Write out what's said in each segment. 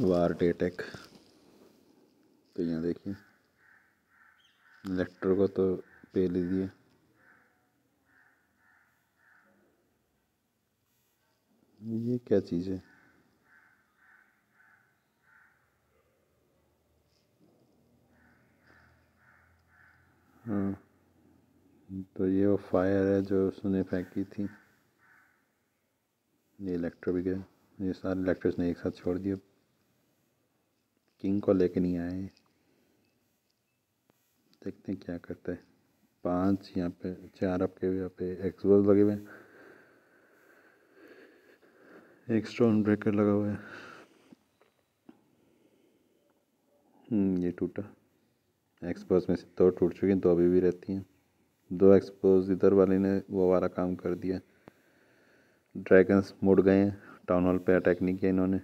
वार टेटेक तो यहाँ देखिए इलेक्ट्रो को तो पे लीजिए ये क्या चीज़ है हाँ तो ये वो फायर है जो उसने फेंकी थी ये इलेक्ट्रो भी गए ये सारे इलेक्ट्रिक ने एक साथ छोड़ दिया किंग को लेके नहीं आए देखते हैं क्या करते हैं पांच यहाँ पे चार आपके यहाँ पे एक्सपोज लगे हुए हैं एक स्टोन ब्रेकर लगा हुआ है हम्म, ये टूटा एक्सपोज में से दो टूट चुकी हैं दो अभी भी रहती हैं दो एक्सपोज इधर वाले ने वो वाला काम कर दिया ड्रैगन्स मुड़ गए हैं टाउन हॉल पे अटैक नहीं किया इन्होंने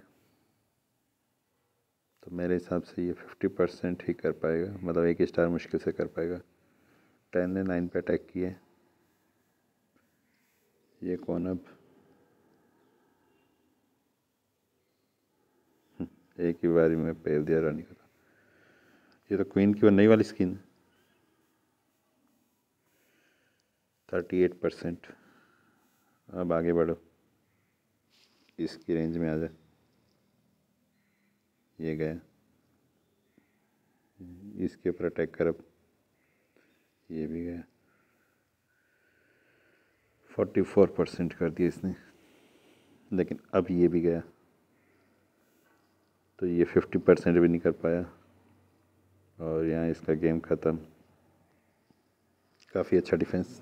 तो मेरे हिसाब से ये फिफ्टी परसेंट ही कर पाएगा मतलब एक स्टार मुश्किल से कर पाएगा टेन ने नाइन पे अटैक किए ये कौन अब एक ही बारी में पेल दिया रानी को ये तो क्वीन की नई वाली स्किन है थर्टी एट परसेंट अब आगे बढ़ो इसकी रेंज में आ जाए ये गया इसके ऊपर अटैक कर अब ये भी गया फोर्टी फोर परसेंट कर दिया इसने लेकिन अब ये भी गया तो ये फिफ्टी परसेंट भी नहीं कर पाया और यहाँ इसका गेम ख़त्म काफ़ी अच्छा डिफेंस